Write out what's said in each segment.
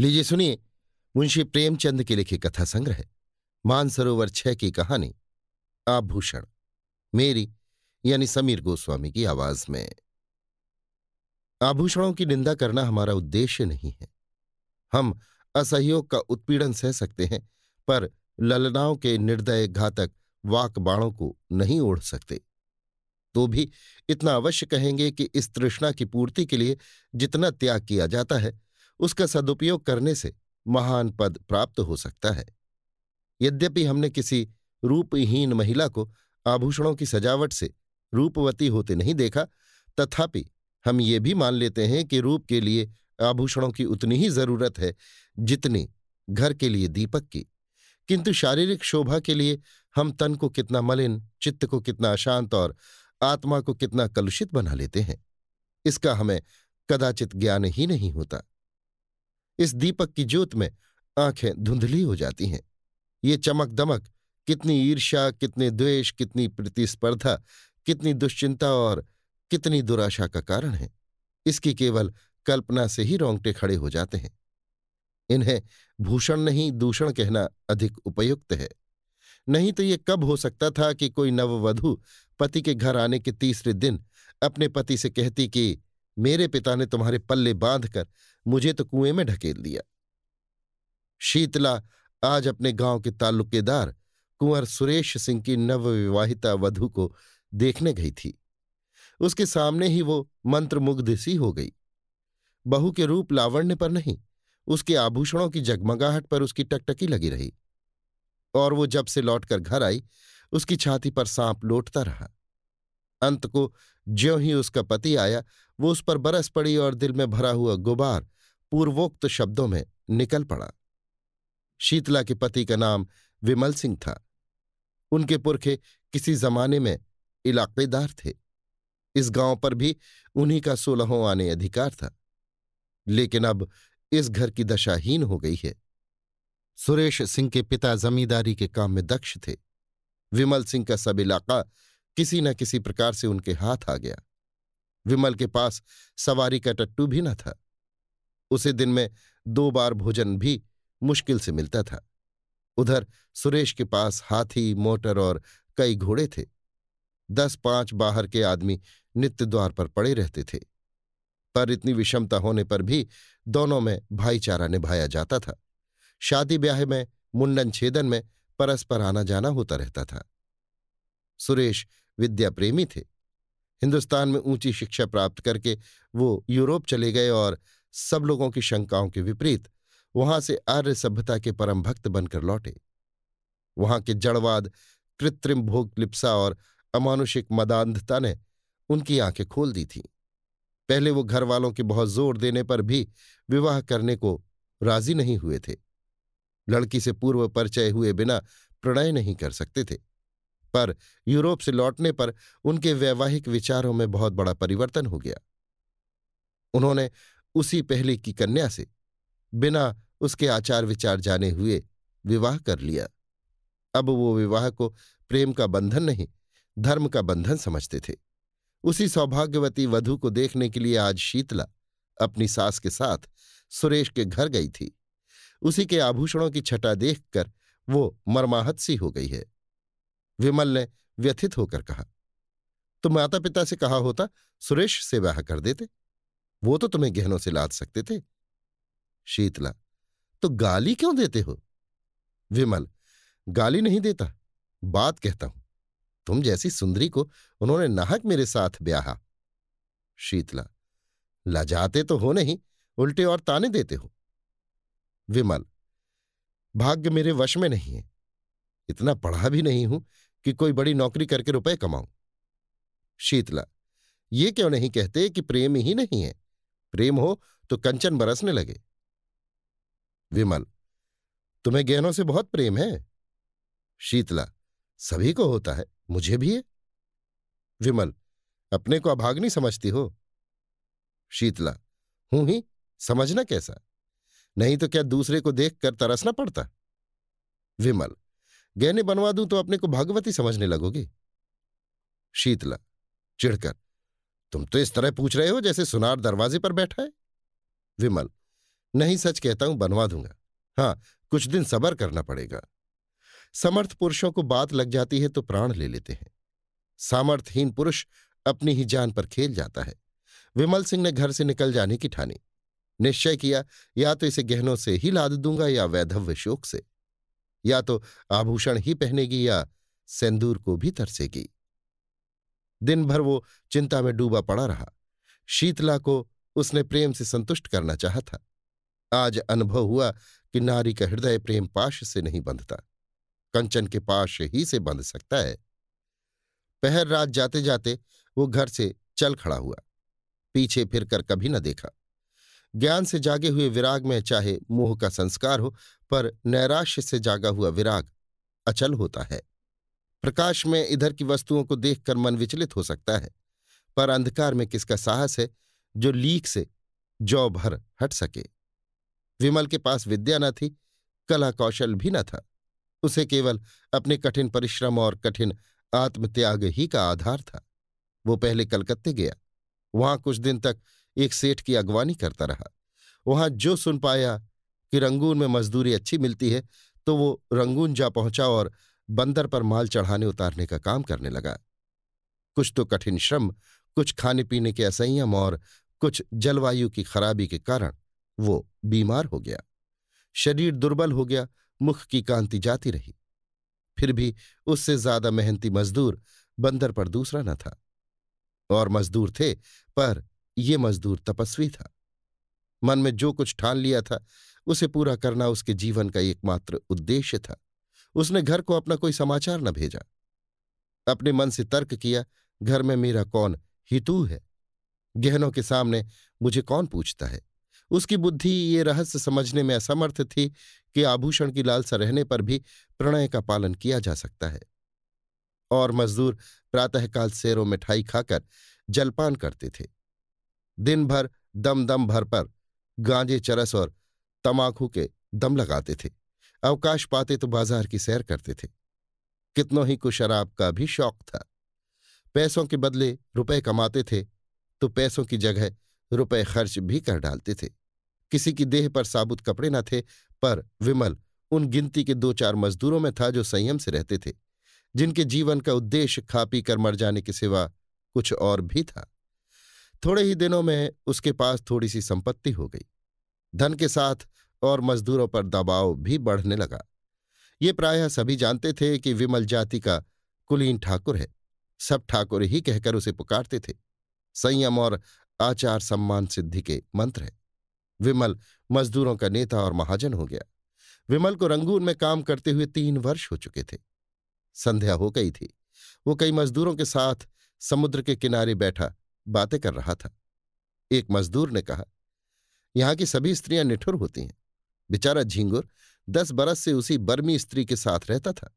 लीजिए सुनिए मुंशी प्रेमचंद के लिखे कथा संग्रह मानसरोवर छह की कहानी आभूषण मेरी यानी समीर गोस्वामी की आवाज में आभूषणों की निंदा करना हमारा उद्देश्य नहीं है हम असहयोग का उत्पीड़न सह सकते हैं पर ललनाओं के निर्दय घातक वाक बाणों को नहीं ओढ़ सकते तो भी इतना अवश्य कहेंगे कि इस तृष्णा की पूर्ति के लिए जितना त्याग किया जाता है उसका सदुपयोग करने से महान पद प्राप्त हो सकता है यद्यपि हमने किसी रूपहीन महिला को आभूषणों की सजावट से रूपवती होते नहीं देखा तथापि हम ये भी मान लेते हैं कि रूप के लिए आभूषणों की उतनी ही जरूरत है जितनी घर के लिए दीपक की किंतु शारीरिक शोभा के लिए हम तन को कितना मलिन चित्त को कितना अशांत और आत्मा को कितना कलुषित बना लेते हैं इसका हमें कदाचित ज्ञान ही नहीं होता इस दीपक की ज्योत में आंखें धुंधली हो जाती हैं ये चमक दमक कितनी ईर्ष्या कितने द्वेष कितनी प्रतिस्पर्धा कितनी दुश्चिंता और कितनी दुराशा का कारण है इसकी केवल कल्पना से ही रोंगटे खड़े हो जाते हैं इन्हें भूषण नहीं दूषण कहना अधिक उपयुक्त है नहीं तो ये कब हो सकता था कि कोई नववधु पति के घर आने के तीसरे दिन अपने पति से कहती कि मेरे पिता ने तुम्हारे पल्ले बांधकर मुझे तो कुएं में ढकेल दिया शीतला आज अपने गांव के ताल्लुकेदार कुंवर सुरेश सिंह की नवविवाहिता वधु को देखने गई थी उसके सामने ही वो मंत्रमुग्ध सी हो गई बहू के रूप लावण्य पर नहीं उसके आभूषणों की जगमगाहट पर उसकी टकटकी लगी रही और वो जब से लौटकर घर आई उसकी छाती पर सांप लौटता रहा अंत को ज्यों ही उसका पति आया वो उस पर बरस पड़ी और दिल में भरा हुआ गुबार पूर्वोक्त शब्दों में निकल पड़ा शीतला के पति का नाम विमल सिंह था उनके पुरखे किसी जमाने में इलाकेदार थे इस गांव पर भी उन्हीं का सोलहों आने अधिकार था लेकिन अब इस घर की दशाहीन हो गई है सुरेश सिंह के पिता जमींदारी के काम में दक्ष थे विमल सिंह का सब इलाका किसी न किसी प्रकार से उनके हाथ आ गया विमल के पास सवारी का टट्टू भी न था उसे दिन में दो बार भोजन भी मुश्किल से मिलता था उधर सुरेश के पास हाथी मोटर और कई घोड़े थे दस पांच बाहर के आदमी नित्य द्वार पर पड़े रहते थे पर इतनी विषमता होने पर भी दोनों में भाईचारा निभाया जाता था शादी ब्याह में मुंडन छेदन में परस्पर आना जाना होता रहता था सुरेश विद्या प्रेमी थे हिंदुस्तान में ऊंची शिक्षा प्राप्त करके वो यूरोप चले गए और सब लोगों की शंकाओं के विपरीत वहां से आर्य सभ्यता के परम भक्त बनकर लौटे वहां के जड़वाद कृत्रिम भोग लिप्सा और अमानुषिक मदांधता ने उनकी आंखें खोल दी थीं पहले वो घर वालों के बहुत जोर देने पर भी विवाह करने को राजी नहीं हुए थे लड़की से पूर्व परिचय हुए बिना प्रणय नहीं कर सकते थे पर यूरोप से लौटने पर उनके वैवाहिक विचारों में बहुत बड़ा परिवर्तन हो गया उन्होंने उसी पहले की कन्या से बिना उसके आचार विचार जाने हुए विवाह कर लिया अब वो विवाह को प्रेम का बंधन नहीं धर्म का बंधन समझते थे उसी सौभाग्यवती वधु को देखने के लिए आज शीतला अपनी सास के साथ सुरेश के घर गई थी उसी के आभूषणों की छटा देखकर वो मर्माहत सी हो गई है विमल ने व्यथित होकर कहा तो माता पिता से कहा होता सुरेश से विवाह कर देते वो तो तुम्हें गहनों से लाद सकते थे शीतला तो गाली क्यों देते हो विमल गाली नहीं देता बात कहता हूं तुम जैसी सुंदरी को उन्होंने नाहक मेरे साथ ब्याहा शीतला लजाते तो हो नहीं उल्टे और ताने देते हो विमल भाग्य मेरे वश में नहीं है इतना पढ़ा भी नहीं हूं कि कोई बड़ी नौकरी करके रुपए कमाऊं शीतला ये क्यों नहीं कहते कि प्रेम ही नहीं है प्रेम हो तो कंचन बरसने लगे विमल तुम्हें गहनों से बहुत प्रेम है शीतला सभी को होता है मुझे भी है विमल अपने को नहीं समझती हो शीतला हूं ही समझना कैसा नहीं तो क्या दूसरे को देख कर तरसना पड़ता विमल गहने बनवा दूं तो अपने को भागवती समझने लगोगे शीतला चिढ़कर तुम तो इस तरह पूछ रहे हो जैसे सुनार दरवाजे पर बैठा है विमल नहीं सच कहता हूं बनवा दूंगा हाँ कुछ दिन सबर करना पड़ेगा समर्थ पुरुषों को बात लग जाती है तो प्राण ले लेते हैं सामर्थहीन पुरुष अपनी ही जान पर खेल जाता है विमल सिंह ने घर से निकल जाने की ठानी निश्चय किया या तो इसे गहनों से ही लाद दूंगा या वैधव्य शोक से या तो आभूषण ही पहनेगी या सेंदूर को भी तरसेगी दिन भर वो चिंता में डूबा पड़ा रहा शीतला को उसने प्रेम से संतुष्ट करना चाहा था आज अनुभव हुआ कि नारी का हृदय प्रेम पाश से नहीं बंधता कंचन के पाश ही से बंध सकता है पहर रात जाते जाते वो घर से चल खड़ा हुआ पीछे फिरकर कभी न देखा ज्ञान से जागे हुए विराग में चाहे मोह का संस्कार हो पर नैराश्य से जागा हुआ विराग अचल होता है प्रकाश में इधर की वस्तुओं को देखकर मन विचलित हो सकता है पर अंधकार में किसका साहस है जो लीक से जौ भर हट सके विमल के पास विद्या न थी कला कौशल भी न था उसे केवल अपने कठिन परिश्रम और कठिन आत्मत्याग ही का आधार था वो पहले कलकत्ते गया वहां कुछ दिन तक एक सेठ की अगवानी करता रहा वहां जो सुन पाया कि रंगून में मजदूरी अच्छी मिलती है तो वो रंगून जा पहुंचा और बंदर पर माल चढ़ाने उतारने का काम करने लगा कुछ तो कठिन श्रम कुछ खाने पीने के असंयम और कुछ जलवायु की खराबी के कारण वो बीमार हो गया शरीर दुर्बल हो गया मुख की कांति जाती रही फिर भी उससे ज्यादा मेहनती मजदूर बंदर पर दूसरा न था और मजदूर थे पर ये मजदूर तपस्वी था मन में जो कुछ ठान लिया था उसे पूरा करना उसके जीवन का एकमात्र उद्देश्य था उसने घर को अपना कोई समाचार न भेजा अपने मन से तर्क किया घर में मेरा कौन हितू है गहनों के सामने मुझे कौन पूछता है उसकी बुद्धि ये रहस्य समझने में असमर्थ थी कि आभूषण की लालसा रहने पर भी प्रणय का पालन किया जा सकता है और मजदूर प्रातःकाल सेरों मिठाई खाकर जलपान करते थे दिन भर दम दम भर पर गांजे चरस और तमाकू के दम लगाते थे अवकाश पाते तो बाजार की सैर करते थे कितनों ही को शराब का भी शौक था पैसों के बदले रुपए कमाते थे तो पैसों की जगह रुपए खर्च भी कर डालते थे किसी की देह पर साबुत कपड़े न थे पर विमल उन गिनती के दो चार मजदूरों में था जो संयम से रहते थे जिनके जीवन का उद्देश्य खा पी कर मर जाने के सिवा कुछ और भी था थोड़े ही दिनों में उसके पास थोड़ी सी संपत्ति हो गई धन के साथ और मजदूरों पर दबाव भी बढ़ने लगा ये प्रायः सभी जानते थे कि विमल जाति का कुलीन ठाकुर है सब ठाकुर ही कहकर उसे पुकारते थे संयम और आचार सम्मान सिद्धि के मंत्र है विमल मजदूरों का नेता और महाजन हो गया विमल को रंगून में काम करते हुए तीन वर्ष हो चुके थे संध्या हो गई थी वो कई मजदूरों के साथ समुद्र के किनारे बैठा बातें कर रहा था एक मजदूर ने कहा यहां की सभी स्त्रियां निठुर होती हैं बेचारा झींगुर दस बरस से उसी बर्मी स्त्री के साथ रहता था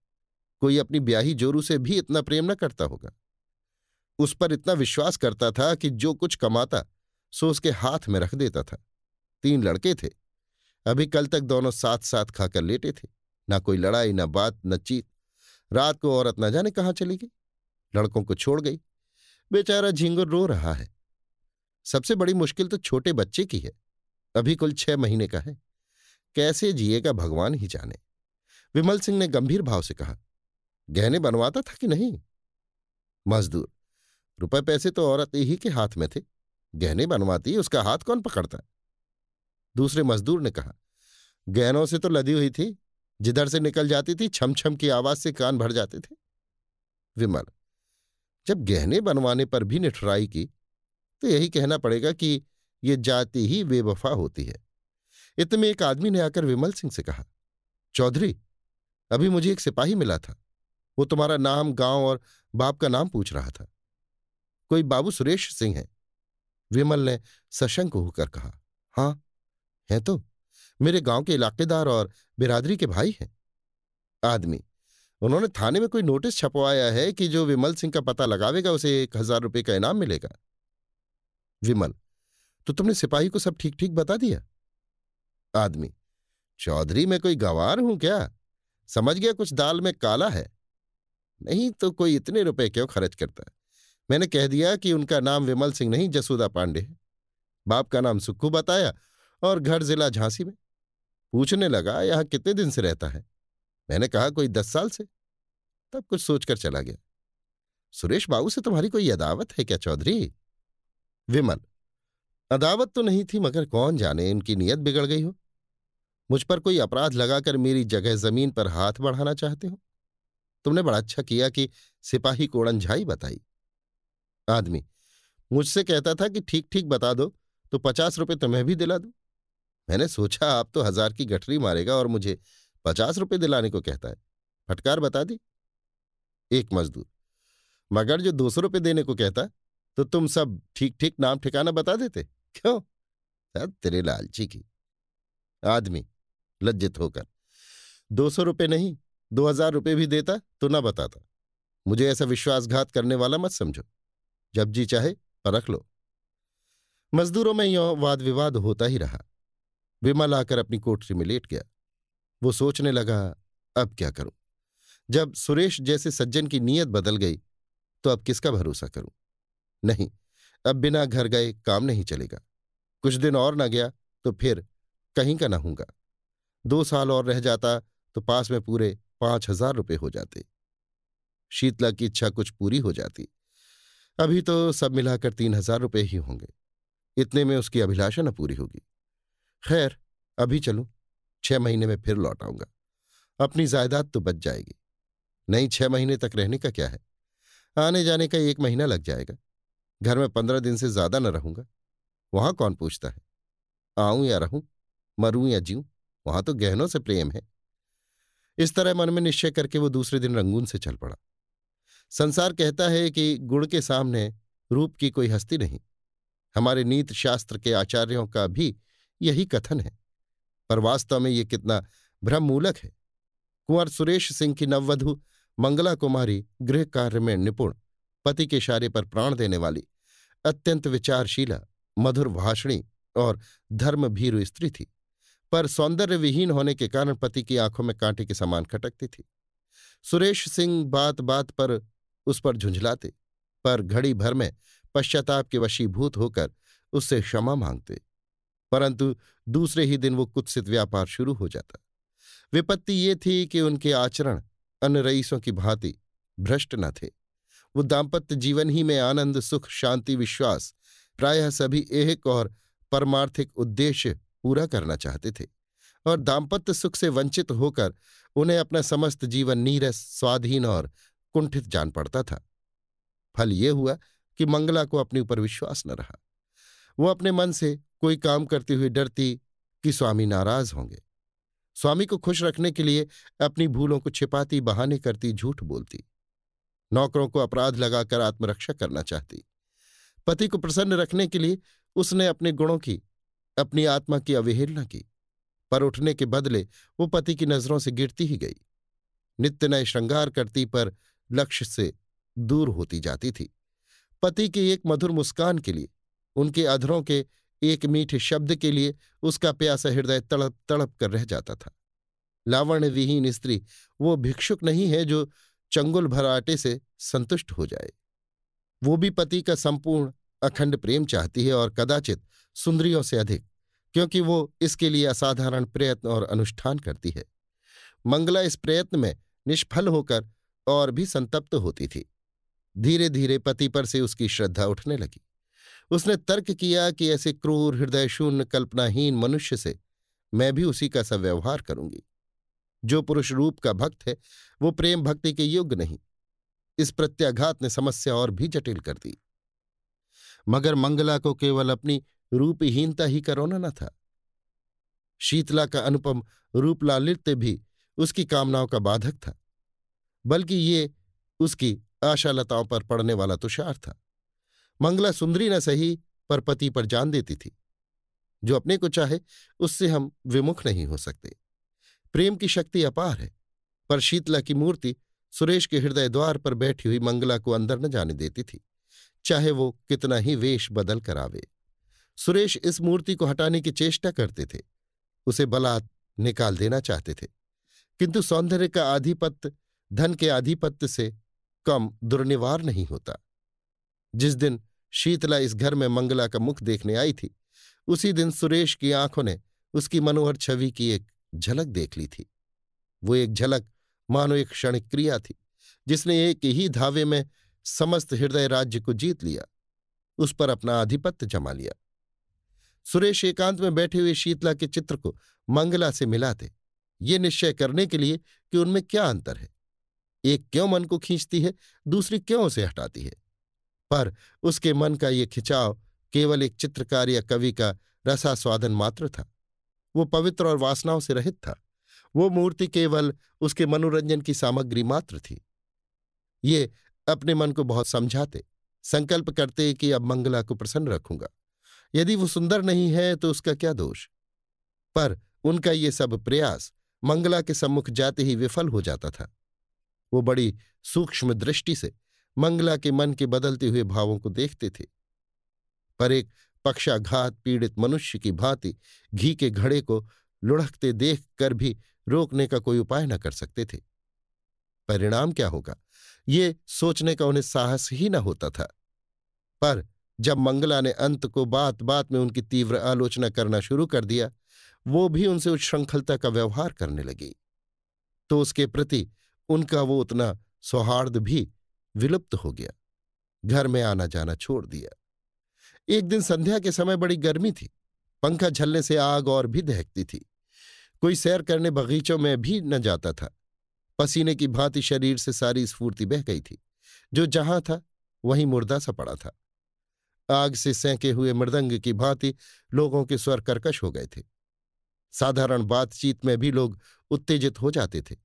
कोई अपनी ब्याही जोरू से भी इतना प्रेम न करता होगा उस पर इतना विश्वास करता था कि जो कुछ कमाता सो उसके हाथ में रख देता था तीन लड़के थे अभी कल तक दोनों साथ साथ खाकर लेटे थे ना कोई लड़ाई ना बात न चीत रात को औरत न जाने कहाँ चली गई लड़कों को छोड़ गई बेचारा झींगुर रो रहा है सबसे बड़ी मुश्किल तो छोटे बच्चे की है अभी कुल छह महीने का है कैसे जिएगा भगवान ही जाने विमल सिंह ने गंभीर भाव से कहा गहने बनवाता था कि नहीं मजदूर रुपए पैसे तो औरत ही के हाथ में थे गहने बनवाती उसका हाथ कौन पकड़ता दूसरे मजदूर ने कहा गहनों से तो लदी हुई थी जिधर से निकल जाती थी छम छम की आवाज से कान भर जाते थे विमल जब गहने बनवाने पर भी निठराई की तो यही कहना पड़ेगा कि ये जाति ही बेवफा होती है इतने में एक आदमी ने आकर विमल सिंह से कहा चौधरी अभी मुझे एक सिपाही मिला था वो तुम्हारा नाम गांव और बाप का नाम पूछ रहा था कोई बाबू सुरेश सिंह है विमल ने सशंक होकर कहा हाँ है तो मेरे गांव के इलाकेदार और बिरादरी के भाई हैं आदमी उन्होंने थाने में कोई नोटिस छपवाया है कि जो विमल सिंह का पता लगावेगा उसे एक हजार रुपये का इनाम मिलेगा विमल तो तुमने सिपाही को सब ठीक ठीक बता दिया आदमी चौधरी मैं कोई गंवार हूं क्या समझ गया कुछ दाल में काला है नहीं तो कोई इतने रुपए क्यों खर्च करता मैंने कह दिया कि उनका नाम विमल सिंह नहीं जसूदा पांडे है बाप का नाम सुक्खू बताया और घर जिला झांसी में पूछने लगा यह कितने दिन से रहता है मैंने कहा कोई दस साल से तब कुछ सोचकर चला गया सुरेश बाबू से तुम्हारी कोई अदावत है क्या चौधरी विमल अदावत तो नहीं थी मगर कौन जाने इनकी नीयत बिगड़ गई हो मुझ पर कोई अपराध लगाकर मेरी जगह जमीन पर हाथ बढ़ाना चाहते हो तुमने बड़ा अच्छा किया कि सिपाही कोड़नझाई बताई आदमी मुझसे कहता था कि ठीक ठीक बता दो तो पचास रुपये तुम्हें भी दिला दो मैंने सोचा आप तो हजार की गठरी मारेगा और मुझे पचास रुपये दिलाने को कहता है फटकार बता दी एक मजदूर मगर जो दो सौ रुपये देने को कहता तो तुम सब ठीक ठीक नाम ठिकाना बता देते क्यों सब तेरे लालची की आदमी लज्जित होकर दो सौ रुपये नहीं दो हजार रुपये भी देता तो ना बताता मुझे ऐसा विश्वासघात करने वाला मत समझो जब जी चाहे परख लो मजदूरों में यो वाद विवाद होता ही रहा विमल आकर अपनी कोठरी में लेट गया वो सोचने लगा अब क्या करूं जब सुरेश जैसे सज्जन की नीयत बदल गई तो अब किसका भरोसा करूं नहीं अब बिना घर गए काम नहीं चलेगा कुछ दिन और न गया तो फिर कहीं का ना होगा दो साल और रह जाता तो पास में पूरे पांच हजार रुपये हो जाते शीतला की इच्छा कुछ पूरी हो जाती अभी तो सब मिलाकर तीन हजार रुपये ही होंगे इतने में उसकी अभिलाषा न पूरी होगी खैर अभी चलूं छह महीने में फिर लौट आऊंगा अपनी जायदाद तो बच जाएगी नहीं छह महीने तक रहने का क्या है आने जाने का एक महीना लग जाएगा घर में पंद्रह दिन से ज्यादा न रहूंगा वहां कौन पूछता है आऊं या रहूं मरूं या जीऊं वहां तो गहनों से प्रेम है इस तरह मन में निश्चय करके वो दूसरे दिन रंगून से चल पड़ा संसार कहता है कि गुण के सामने रूप की कोई हस्ती नहीं हमारे नीत शास्त्र के आचार्यों का भी यही कथन है पर वास्तव में ये कितना भ्रममूलक है कुंवर सुरेश सिंह की नववधु मंगला कुमारी गृह कार्य में निपुण पति के इशारे पर प्राण देने वाली अत्यंत विचारशीला मधुर भाषणी और भीरु स्त्री थी पर सौंदर्य विहीन होने के कारण पति की आंखों में कांटे के समान खटकती थी सुरेश सिंह बात बात पर उस पर झुंझलाते पर घड़ी भर में पश्चाताप के वशीभूत होकर उससे क्षमा मांगते परंतु दूसरे ही दिन वो कुत्सित व्यापार शुरू हो जाता विपत्ति ये थी कि उनके आचरण अन्य रईसों की भांति भ्रष्ट न थे वो दाम्पत्य जीवन ही में आनंद सुख शांति विश्वास प्रायः सभी एक और परमार्थिक उद्देश्य पूरा करना चाहते थे और दाम्पत्य सुख से वंचित होकर उन्हें अपना समस्त जीवन नीरस स्वाधीन और कुंठित जान पड़ता था फल ये हुआ कि मंगला को अपने ऊपर विश्वास न रहा वो अपने मन से कोई काम करती हुई डरती कि स्वामी नाराज होंगे स्वामी को खुश रखने के लिए अपनी भूलों को छिपाती बहाने करती झूठ बोलती नौकरों को अपराध लगाकर आत्मरक्षा करना चाहती पति को प्रसन्न रखने के लिए उसने अपने गुणों की अपनी आत्मा की अवहेलना की पर उठने के बदले वो पति की नजरों से गिरती ही गई नित्य नए श्रृंगार करती पर लक्ष्य से दूर होती जाती थी पति की एक मधुर मुस्कान के लिए उनके अधरों के एक मीठे शब्द के लिए उसका प्यासा हृदय तड़प तड़प कर रह जाता था लावण्य विहीन स्त्री वो भिक्षुक नहीं है जो चंगुल भराटे से संतुष्ट हो जाए वो भी पति का संपूर्ण अखंड प्रेम चाहती है और कदाचित सुंदरियों से अधिक क्योंकि वो इसके लिए असाधारण प्रयत्न और अनुष्ठान करती है मंगला इस प्रयत्न में निष्फल होकर और भी संतप्त होती थी धीरे धीरे पति पर से उसकी श्रद्धा उठने लगी उसने तर्क किया कि ऐसे क्रूर हृदय शून्य कल्पनाहीन मनुष्य से मैं भी उसी का सव्यवहार करूंगी जो पुरुष रूप का भक्त है वो प्रेम भक्ति के योग्य नहीं इस प्रत्याघात ने समस्या और भी जटिल कर दी मगर मंगला को केवल अपनी रूपहीनता ही करोना न था शीतला का अनुपम रूपलालित्य भी उसकी कामनाओं का बाधक था बल्कि ये उसकी आशालताओं पर पड़ने वाला तुषार था मंगला सुंदरी न सही पर पति पर जान देती थी जो अपने को चाहे उससे हम विमुख नहीं हो सकते प्रेम की शक्ति अपार है पर शीतला की मूर्ति सुरेश के हृदय द्वार पर बैठी हुई मंगला को अंदर न जाने देती थी चाहे वो कितना ही वेश बदल कर आवे सुरेश इस मूर्ति को हटाने की चेष्टा करते थे उसे बलात् निकाल देना चाहते थे किंतु सौंदर्य का आधिपत्य धन के आधिपत्य से कम दुर्निवार नहीं होता जिस दिन शीतला इस घर में मंगला का मुख देखने आई थी उसी दिन सुरेश की आंखों ने उसकी मनोहर छवि की एक झलक देख ली थी वो एक झलक मानो एक क्षणिक क्रिया थी जिसने एक ही धावे में समस्त हृदय राज्य को जीत लिया उस पर अपना आधिपत्य जमा लिया सुरेश एकांत में बैठे हुए शीतला के चित्र को मंगला से मिलाते ये निश्चय करने के लिए कि उनमें क्या अंतर है एक क्यों मन को खींचती है दूसरी क्यों उसे हटाती है पर उसके मन का ये खिंचाव केवल एक चित्रकार या कवि का रसास्वादन मात्र था वो पवित्र और वासनाओं से रहित था वो मूर्ति केवल उसके मनोरंजन की सामग्री मात्र थी ये अपने मन को बहुत समझाते संकल्प करते कि अब मंगला को प्रसन्न रखूंगा यदि वो सुंदर नहीं है तो उसका क्या दोष पर उनका ये सब प्रयास मंगला के सम्मुख जाते ही विफल हो जाता था वो बड़ी सूक्ष्म दृष्टि से मंगला के मन के बदलते हुए भावों को देखते थे पर एक पक्षाघात पीड़ित मनुष्य की भांति घी के घड़े को लुढ़कते देख कर भी रोकने का कोई उपाय न कर सकते थे परिणाम क्या होगा ये सोचने का उन्हें साहस ही न होता था पर जब मंगला ने अंत को बात बात में उनकी तीव्र आलोचना करना शुरू कर दिया वो भी उनसे उच्छृंखलता का व्यवहार करने लगी तो उसके प्रति उनका वो उतना सौहार्द भी विलुप्त हो गया घर में आना जाना छोड़ दिया एक दिन संध्या के समय बड़ी गर्मी थी पंखा झलने से आग और भी दहकती थी कोई सैर करने बगीचों में भी न जाता था पसीने की भांति शरीर से सारी स्फूर्ति बह गई थी जो जहां था वहीं मुर्दा सा पड़ा था आग से सेंके हुए मृदंग की भांति लोगों के स्वर कर्कश हो गए थे साधारण बातचीत में भी लोग उत्तेजित हो जाते थे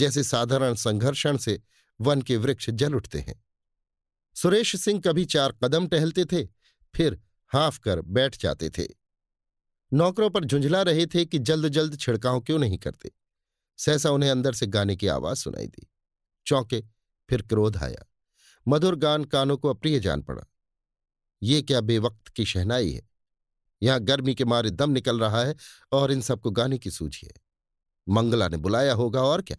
जैसे साधारण संघर्षण से वन के वृक्ष जल उठते हैं सुरेश सिंह कभी चार कदम टहलते थे फिर हाँफ कर बैठ जाते थे नौकरों पर झुंझला रहे थे कि जल्द जल्द छिड़काव क्यों नहीं करते सहसा उन्हें अंदर से गाने की आवाज सुनाई दी चौंके फिर क्रोध आया मधुर गान कानों को अप्रिय जान पड़ा ये क्या बेवक्त की शहनाई है यहां गर्मी के मारे दम निकल रहा है और इन सबको गाने की सूझी है मंगला ने बुलाया होगा और क्या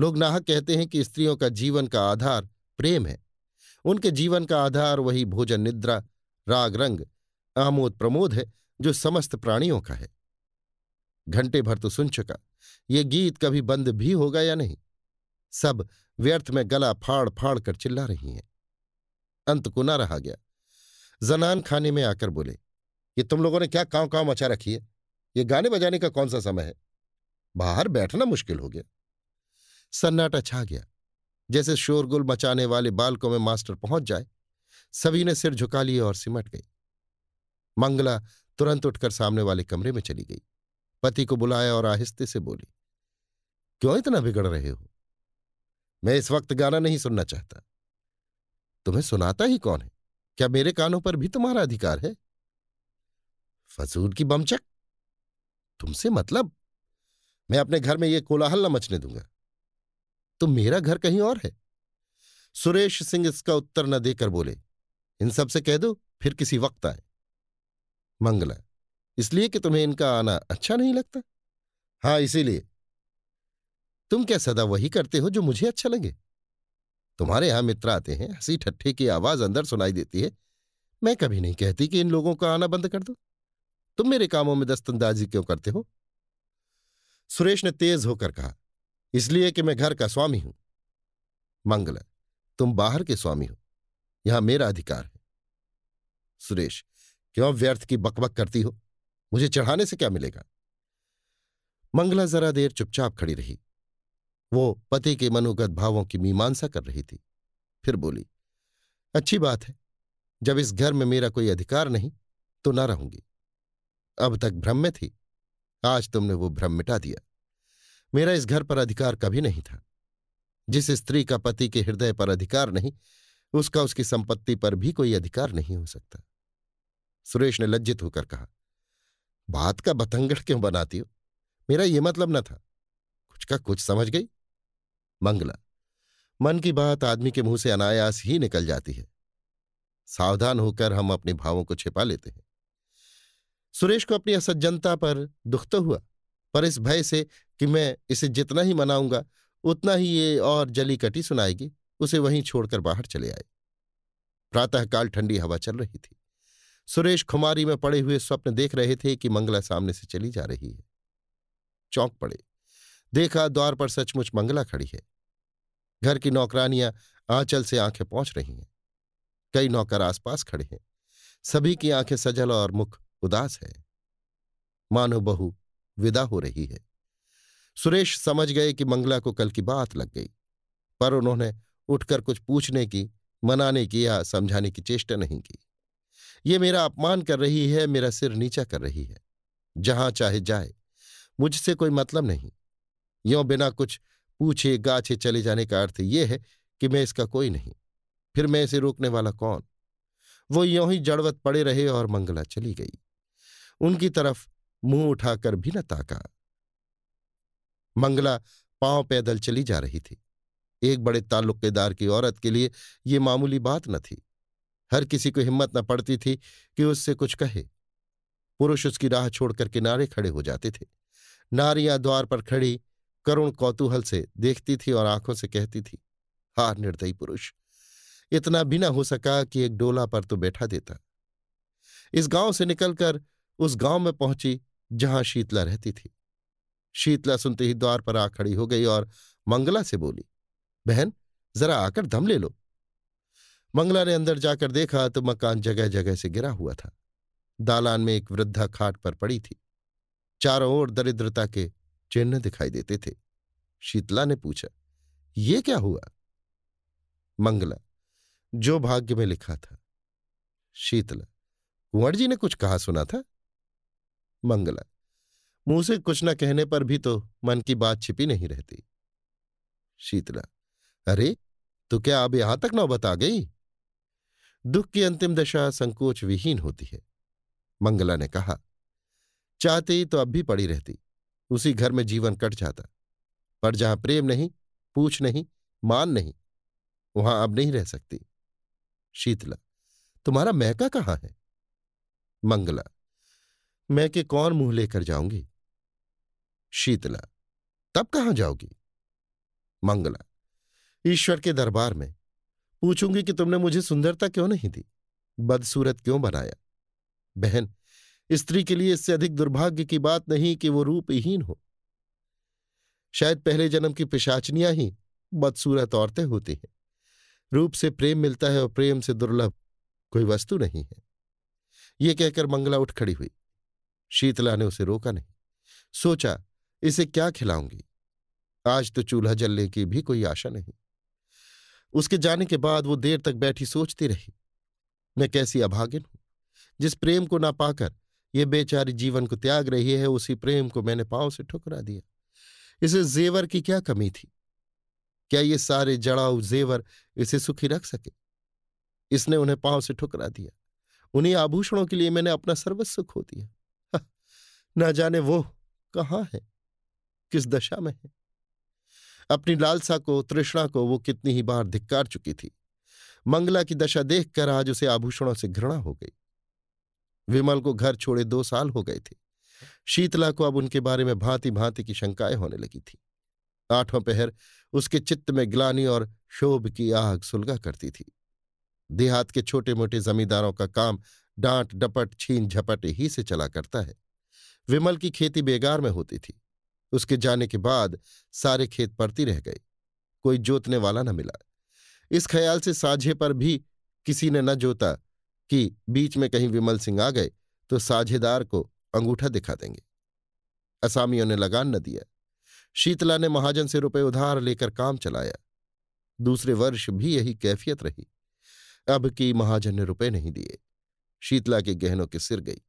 लोग नाहक कहते हैं कि स्त्रियों का जीवन का आधार प्रेम है उनके जीवन का आधार वही भोजन निद्रा राग रंग आमोद प्रमोद है जो समस्त प्राणियों का है घंटे भर तो सुन चुका ये गीत कभी बंद भी होगा या नहीं सब व्यर्थ में गला फाड़ फाड़ कर चिल्ला रही हैं अंत को ना रहा गया जनान खाने में आकर बोले ये तुम लोगों ने क्या कांव कांव मचा रखी है ये गाने बजाने का कौन सा समय है बाहर बैठना मुश्किल हो गया सन्नाटा छा गया जैसे शोरगुल मचाने वाले बालकों में मास्टर पहुंच जाए सभी ने सिर झुका लिए और सिमट गई मंगला तुरंत उठकर सामने वाले कमरे में चली गई पति को बुलाया और आहिस्ते से बोली क्यों इतना बिगड़ रहे हो मैं इस वक्त गाना नहीं सुनना चाहता तुम्हें सुनाता ही कौन है क्या मेरे कानों पर भी तुम्हारा अधिकार है फजूल की बमचक तुमसे मतलब मैं अपने घर में यह कोलाहल न मचने दूंगा तो मेरा घर कहीं और है सुरेश सिंह इसका उत्तर न देकर बोले इन सब से कह दो फिर किसी वक्त आए मंगला इसलिए कि तुम्हें इनका आना अच्छा नहीं लगता हाँ इसीलिए तुम क्या सदा वही करते हो जो मुझे अच्छा लगे तुम्हारे यहां मित्र आते हैं हंसी ठट्ठे की आवाज अंदर सुनाई देती है मैं कभी नहीं कहती कि इन लोगों का आना बंद कर दो तुम मेरे कामों में दस्तंदाजी क्यों करते हो सुरेश ने तेज होकर कहा इसलिए कि मैं घर का स्वामी हूं मंगला तुम बाहर के स्वामी हो यहां मेरा अधिकार है सुरेश क्यों व्यर्थ की बकबक करती हो मुझे चढ़ाने से क्या मिलेगा मंगला जरा देर चुपचाप खड़ी रही वो पति के मनोगत भावों की मीमांसा कर रही थी फिर बोली अच्छी बात है जब इस घर में मेरा कोई अधिकार नहीं तो ना रहूंगी अब तक भ्रम में थी आज तुमने वो भ्रम मिटा दिया मेरा इस घर पर अधिकार कभी नहीं था जिस स्त्री का पति के हृदय पर अधिकार नहीं उसका उसकी संपत्ति पर भी कोई अधिकार नहीं हो सकता सुरेश ने लज्जित होकर कहा बात का बतंगड़ क्यों बनाती हो मेरा यह मतलब न था कुछ का कुछ समझ गई मंगला मन की बात आदमी के मुंह से अनायास ही निकल जाती है सावधान होकर हम अपने भावों को छिपा लेते हैं सुरेश को अपनी असज्जनता पर दुख तो हुआ पर इस भय से कि मैं इसे जितना ही मनाऊंगा उतना ही ये और जली कटी सुनाएगी उसे वहीं छोड़कर बाहर चले आए प्रातःकाल ठंडी हवा चल रही थी सुरेश खुमारी में पड़े हुए स्वप्न देख रहे थे कि मंगला सामने से चली जा रही है चौंक पड़े देखा द्वार पर सचमुच मंगला खड़ी है घर की नौकरानियां आंचल से आंखें पहुंच रही हैं कई नौकर आसपास खड़े हैं सभी की आंखें सजल और मुख उदास है मानो बहु विदा हो रही है सुरेश समझ गए कि मंगला को कल की बात लग गई पर उन्होंने उठकर कुछ पूछने की मनाने की या समझाने की चेष्टा नहीं की ये मेरा अपमान कर रही है मेरा सिर नीचा कर रही है जहां चाहे जाए मुझसे कोई मतलब नहीं यो बिना कुछ पूछे गाछे चले जाने का अर्थ यह है कि मैं इसका कोई नहीं फिर मैं इसे रोकने वाला कौन वो यों ही जड़वत पड़े रहे और मंगला चली गई उनकी तरफ मुंह उठाकर भी न ताका मंगला पांव पैदल चली जा रही थी एक बड़े ताल्लुकेदार की औरत के लिए ये मामूली बात न थी हर किसी को हिम्मत न पड़ती थी कि उससे कुछ कहे पुरुष उसकी राह छोड़कर किनारे खड़े हो जाते थे नारियां द्वार पर खड़ी करुण कौतूहल से देखती थी और आंखों से कहती थी हार निर्दयी पुरुष इतना भी ना हो सका कि एक डोला पर तो बैठा देता इस गांव से निकलकर उस गांव में पहुंची जहां शीतला रहती थी शीतला सुनते ही द्वार पर आ खड़ी हो गई और मंगला से बोली बहन जरा आकर दम ले लो मंगला ने अंदर जाकर देखा तो मकान जगह जगह से गिरा हुआ था दालान में एक वृद्धा खाट पर पड़ी थी चारों ओर दरिद्रता के चिन्ह दिखाई देते थे शीतला ने पूछा ये क्या हुआ मंगला जो भाग्य में लिखा था शीतला कुंवर जी ने कुछ कहा सुना था मंगला मुंह से कुछ न कहने पर भी तो मन की बात छिपी नहीं रहती शीतला अरे तो क्या अब यहां तक नौबत आ गई दुख की अंतिम दशा संकोच विहीन होती है मंगला ने कहा चाहती तो अब भी पड़ी रहती उसी घर में जीवन कट जाता पर जहां प्रेम नहीं पूछ नहीं मान नहीं वहां अब नहीं रह सकती शीतला तुम्हारा मैका कहाँ है मंगला मैं के कौन मुंह लेकर जाऊंगी शीतला तब कहां जाओगी मंगला ईश्वर के दरबार में पूछूंगी कि तुमने मुझे सुंदरता क्यों नहीं दी बदसूरत क्यों बनाया बहन स्त्री के लिए इससे अधिक दुर्भाग्य की बात नहीं कि वो रूपहीन हो शायद पहले जन्म की पिशाचनियां ही बदसूरत औरतें होती हैं रूप से प्रेम मिलता है और प्रेम से दुर्लभ कोई वस्तु नहीं है ये कहकर मंगला उठ खड़ी हुई शीतला ने उसे रोका नहीं सोचा इसे क्या खिलाऊंगी आज तो चूल्हा जलने की भी कोई आशा नहीं उसके जाने के बाद वो देर तक बैठी सोचती रही मैं कैसी अभागिन हूं जिस प्रेम को ना पाकर ये बेचारी जीवन को त्याग रही है उसी प्रेम को मैंने पांव से ठुकरा दिया इसे जेवर की क्या कमी थी क्या ये सारे जड़ाऊ जेवर इसे सुखी रख सके इसने उन्हें पांव से ठुकरा दिया उन्हीं आभूषणों के लिए मैंने अपना सर्वस्व खो दिया हाँ, ना जाने वो कहाँ है किस दशा में है अपनी लालसा को तृष्णा को वो कितनी ही बार धिक्कार चुकी थी मंगला की दशा देखकर आज उसे आभूषणों से घृणा हो गई विमल को घर छोड़े दो साल हो गए थे शीतला को अब उनके बारे में भांति भांति की शंकाएं होने लगी थी आठों पहर उसके चित्त में ग्लानी और शोभ की आग सुलगा करती थी देहात के छोटे मोटे जमींदारों का काम डांट डपट छीन झपट ही से चला करता है विमल की खेती बेगार में होती थी उसके जाने के बाद सारे खेत परती रह गए कोई जोतने वाला न मिला इस ख्याल से साझे पर भी किसी ने न जोता कि बीच में कहीं विमल सिंह आ गए तो साझेदार को अंगूठा दिखा देंगे असामियों ने लगान न दिया शीतला ने महाजन से रुपए उधार लेकर काम चलाया दूसरे वर्ष भी यही कैफियत रही अब की महाजन ने रुपए नहीं दिए शीतला के गहनों के सिर गई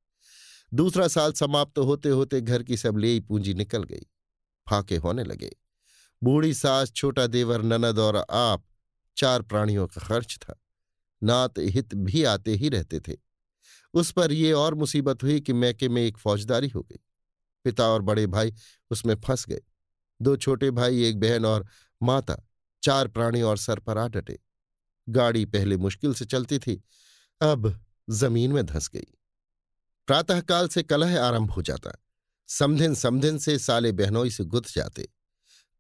दूसरा साल समाप्त होते होते घर की सब लेई पूंजी निकल गई फाके होने लगे बूढ़ी सास छोटा देवर ननद और आप चार प्राणियों का खर्च था नात हित भी आते ही रहते थे उस पर ये और मुसीबत हुई कि मैके में एक फौजदारी हो गई पिता और बड़े भाई उसमें फंस गए दो छोटे भाई एक बहन और माता चार प्राणी और सर पर आ डटे गाड़ी पहले मुश्किल से चलती थी अब जमीन में धंस गई प्रातःकाल से कलह आरंभ हो जाता समधिन समधिन से साले बहनोई से गुथ जाते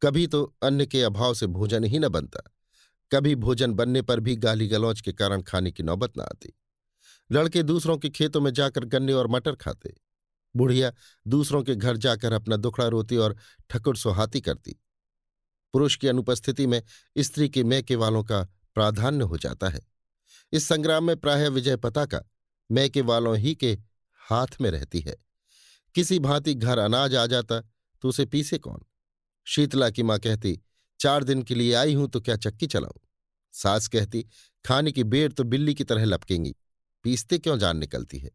कभी तो अन्न के अभाव से भोजन ही न बनता कभी भोजन बनने पर भी गाली गलौज के कारण खाने की नौबत न आती लड़के दूसरों के खेतों में जाकर गन्ने और मटर खाते बुढ़िया दूसरों के घर जाकर अपना दुखड़ा रोती और ठकुर सुहाती करती पुरुष की अनुपस्थिति में स्त्री के मैके वालों का प्राधान्य हो जाता है इस संग्राम में प्राय विजय पता का मैके वालों ही के हाथ में रहती है किसी भांति घर अनाज आ जाता तो उसे पीसे कौन शीतला की माँ कहती चार दिन के लिए आई हूं तो क्या चक्की चलाऊं सास कहती खाने की बेर तो बिल्ली की तरह लपकेंगी पीसते क्यों जान निकलती है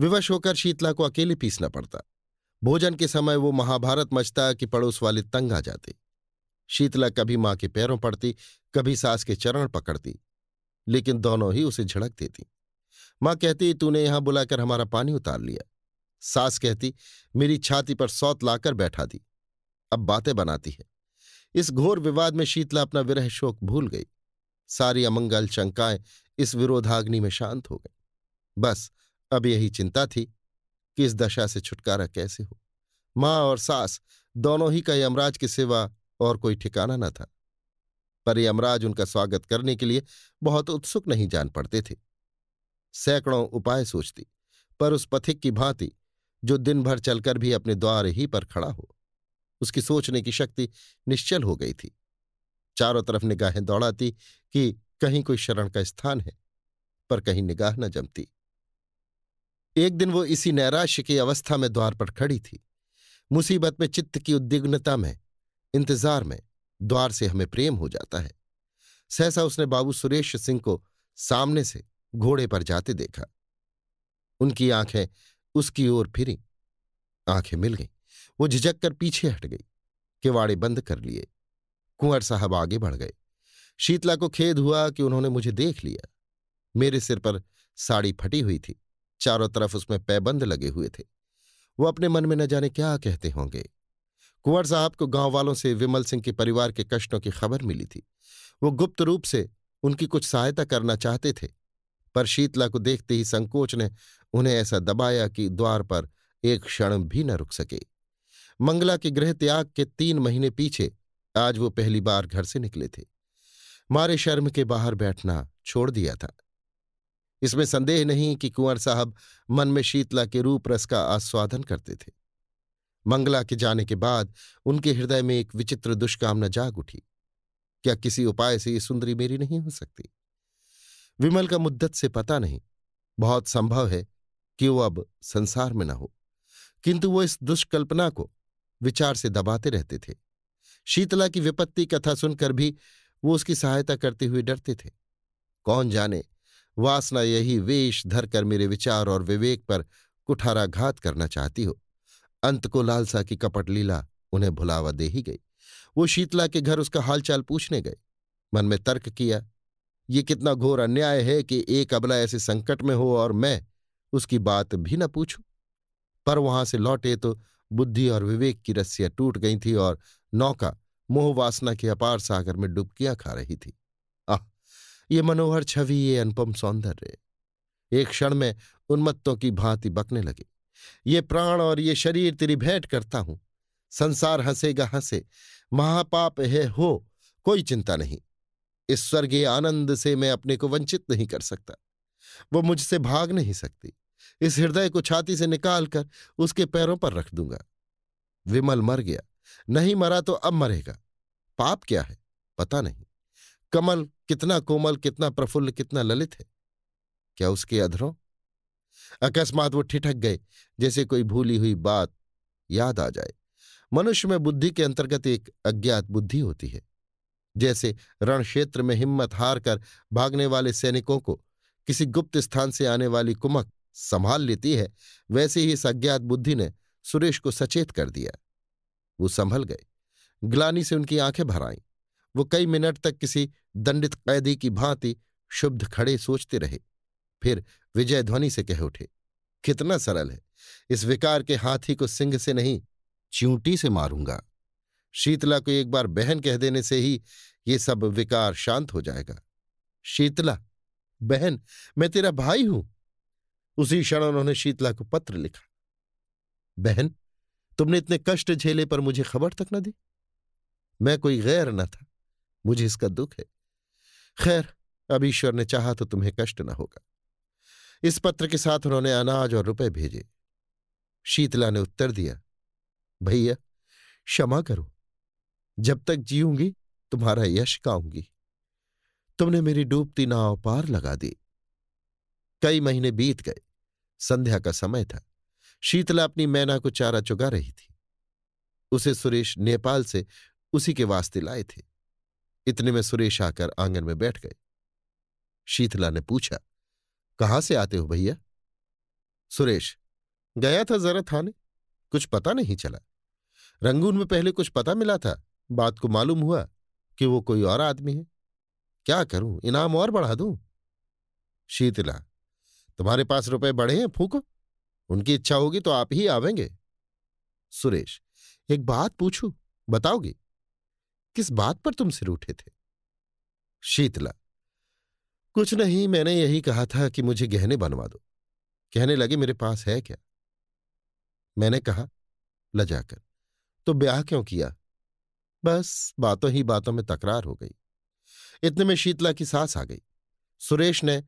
विवश होकर शीतला को अकेले पीसना पड़ता भोजन के समय वो महाभारत मचता कि पड़ोस वाले तंग आ जाते शीतला कभी माँ के पैरों पड़ती कभी सास के चरण पकड़ती लेकिन दोनों ही उसे झड़क देती मां कहती तूने यहां बुलाकर हमारा पानी उतार लिया सास कहती मेरी छाती पर सौत लाकर बैठा दी अब बातें बनाती है इस घोर विवाद में शीतला अपना विरह शोक भूल गई सारी अमंगल शंकाएं इस विरोधाग्नि में शांत हो गई बस अब यही चिंता थी कि इस दशा से छुटकारा कैसे हो मां और सास दोनों ही का यमराज के सिवा और कोई ठिकाना न था पर यमराज उनका स्वागत करने के लिए बहुत उत्सुक नहीं जान पड़ते थे सैकड़ों उपाय सोचती पर उस पथिक की भांति जो दिन भर चलकर भी अपने द्वार ही पर खड़ा हो उसकी सोचने की शक्ति निश्चल हो गई थी चारों तरफ निगाहें दौड़ाती कि कहीं कोई शरण का स्थान है पर कहीं निगाह न जमती एक दिन वो इसी नैराश्य की अवस्था में द्वार पर खड़ी थी मुसीबत में चित्त की उद्विग्नता में इंतजार में द्वार से हमें प्रेम हो जाता है सहसा उसने बाबू सुरेश सिंह को सामने से घोड़े पर जाते देखा उनकी आंखें उसकी ओर फिरी आंखें मिल गईं वो झिझक कर पीछे हट गई किवाड़े बंद कर लिए कुंवर साहब आगे बढ़ गए शीतला को खेद हुआ कि उन्होंने मुझे देख लिया मेरे सिर पर साड़ी फटी हुई थी चारों तरफ उसमें पैबंद लगे हुए थे वो अपने मन में न जाने क्या कहते होंगे कुंवर साहब को गांव वालों से विमल सिंह के परिवार के कष्टों की खबर मिली थी वो गुप्त रूप से उनकी कुछ सहायता करना चाहते थे पर शीतला को देखते ही संकोच ने उन्हें ऐसा दबाया कि द्वार पर एक क्षण भी न रुक सके मंगला के गृह त्याग के तीन महीने पीछे आज वो पहली बार घर से निकले थे मारे शर्म के बाहर बैठना छोड़ दिया था इसमें संदेह नहीं कि कुंवर साहब मन में शीतला के रूप रस का आस्वादन करते थे मंगला के जाने के बाद उनके हृदय में एक विचित्र दुष्कामना जाग उठी क्या किसी उपाय से ये सुंदरी मेरी नहीं हो सकती विमल का मुद्दत से पता नहीं बहुत संभव है कि वो अब संसार में न हो किंतु वो इस दुष्कल्पना को विचार से दबाते रहते थे शीतला की विपत्ति कथा सुनकर भी वो उसकी सहायता करते हुए डरते थे कौन जाने वासना यही वेश धरकर मेरे विचार और विवेक पर कुठाराघात करना चाहती हो अंत को लालसा की कपट लीला उन्हें भुलावा दे ही गई वो शीतला के घर उसका हालचाल पूछने गए मन में तर्क किया ये कितना घोर अन्याय है कि एक अबला ऐसे संकट में हो और मैं उसकी बात भी न पूछूं पर वहां से लौटे तो बुद्धि और विवेक की रस्सियां टूट गई थी और नौका मोह वासना के अपार सागर में डुबकियां खा रही थी आह ये मनोहर छवि ये अनुपम सौंदर्य एक क्षण में उन्मत्तों की भांति बकने लगे ये प्राण और ये शरीर तेरी भेंट करता हूं संसार हंसेगा हंसे महापाप है हो कोई चिंता नहीं इस स्वर्गीय आनंद से मैं अपने को वंचित नहीं कर सकता वो मुझसे भाग नहीं सकती इस हृदय को छाती से निकालकर उसके पैरों पर रख दूंगा विमल मर गया नहीं मरा तो अब मरेगा पाप क्या है पता नहीं कमल कितना कोमल कितना प्रफुल्ल कितना ललित है क्या उसके अधरों अकस्मात वो ठिठक गए जैसे कोई भूली हुई बात याद आ जाए मनुष्य में बुद्धि के अंतर्गत एक अज्ञात बुद्धि होती है जैसे रणक्षेत्र में हिम्मत हार कर भागने वाले सैनिकों को किसी गुप्त स्थान से आने वाली कुमक संभाल लेती है वैसे ही इस अज्ञात बुद्धि ने सुरेश को सचेत कर दिया वो संभल गए ग्लानी से उनकी आंखें भर आईं वो कई मिनट तक किसी दंडित कैदी की भांति शुद्ध खड़े सोचते रहे फिर विजय ध्वनि से कह उठे कितना सरल है इस विकार के हाथी को सिंह से नहीं च्यूटी से मारूंगा शीतला को एक बार बहन कह देने से ही ये सब विकार शांत हो जाएगा शीतला बहन मैं तेरा भाई हूं उसी क्षण उन्होंने शीतला को पत्र लिखा बहन तुमने इतने कष्ट झेले पर मुझे खबर तक न दी मैं कोई गैर न था मुझे इसका दुख है खैर अब ईश्वर ने चाहा तो तुम्हें कष्ट न होगा इस पत्र के साथ उन्होंने अनाज और रुपए भेजे शीतला ने उत्तर दिया भैया क्षमा करो जब तक जीऊंगी तुम्हारा यश गाऊंगी तुमने मेरी डूबती नाव पार लगा दी कई महीने बीत गए संध्या का समय था शीतला अपनी मैना को चारा चुगा रही थी उसे सुरेश नेपाल से उसी के वास्ते लाए थे इतने में सुरेश आकर आंगन में बैठ गए शीतला ने पूछा कहाँ से आते हो भैया सुरेश गया था जरा थाने कुछ पता नहीं चला रंगून में पहले कुछ पता मिला था बात को मालूम हुआ कि वो कोई और आदमी है क्या करूं इनाम और बढ़ा दूं शीतला तुम्हारे पास रुपए बढ़े हैं फूको उनकी इच्छा होगी तो आप ही आवेंगे सुरेश एक बात पूछू बताओगे किस बात पर तुम सिर उठे थे शीतला कुछ नहीं मैंने यही कहा था कि मुझे गहने बनवा दो कहने लगे मेरे पास है क्या मैंने कहा लजाकर तो ब्याह क्यों किया बस बातों ही बातों में तकरार हो गई इतने में शीतला की सास आ गई सुरेश ने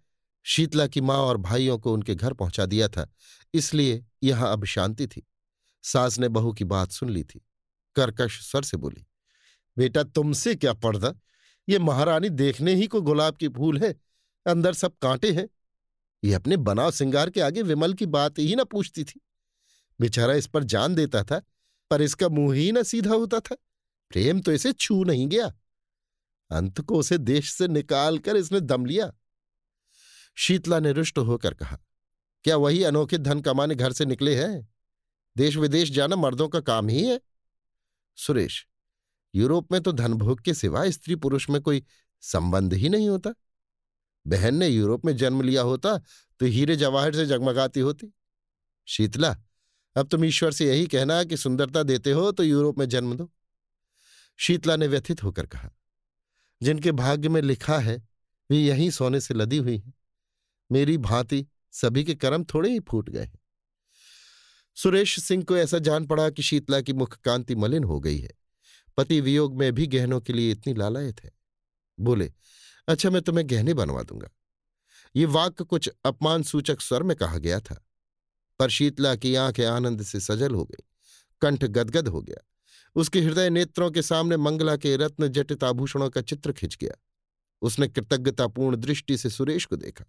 शीतला की माँ और भाइयों को उनके घर पहुंचा दिया था इसलिए यहां अब शांति थी सास ने बहू की बात सुन ली थी करकश स्वर से बोली बेटा तुमसे क्या पर्दा ये महारानी देखने ही को गुलाब की फूल है अंदर सब कांटे हैं ये अपने बनाव सिंगार के आगे विमल की बात ही ना पूछती थी बेचारा इस पर जान देता था पर इसका मुंह ही ना सीधा होता था प्रेम तो इसे छू नहीं गया अंत को उसे देश से निकाल कर इसने दम लिया शीतला ने रुष्ट होकर कहा क्या वही अनोखे धन कमाने घर से निकले हैं देश विदेश जाना मर्दों का काम ही है सुरेश यूरोप में तो धन भोग के सिवा स्त्री पुरुष में कोई संबंध ही नहीं होता बहन ने यूरोप में जन्म लिया होता तो हीरे जवाहर से जगमगाती होती शीतला अब तुम ईश्वर से यही कहना कि सुंदरता देते हो तो यूरोप में जन्म दो शीतला ने व्यथित होकर कहा जिनके भाग्य में लिखा है वे यहीं सोने से लदी हुई हैं मेरी भांति सभी के कर्म थोड़े ही फूट गए हैं सुरेश सिंह को ऐसा जान पड़ा कि शीतला की मुख कांति मलिन हो गई है पति वियोग में भी गहनों के लिए इतनी लालायत है बोले अच्छा मैं तुम्हें गहने बनवा दूंगा ये वाक्य कुछ अपमान सूचक स्वर में कहा गया था पर शीतला की आंखें आनंद से सजल हो गई कंठ गदगद हो गया उसके हृदय नेत्रों के सामने मंगला के रत्न जटित आभूषणों का चित्र खिंच गया उसने कृतज्ञतापूर्ण दृष्टि से सुरेश को देखा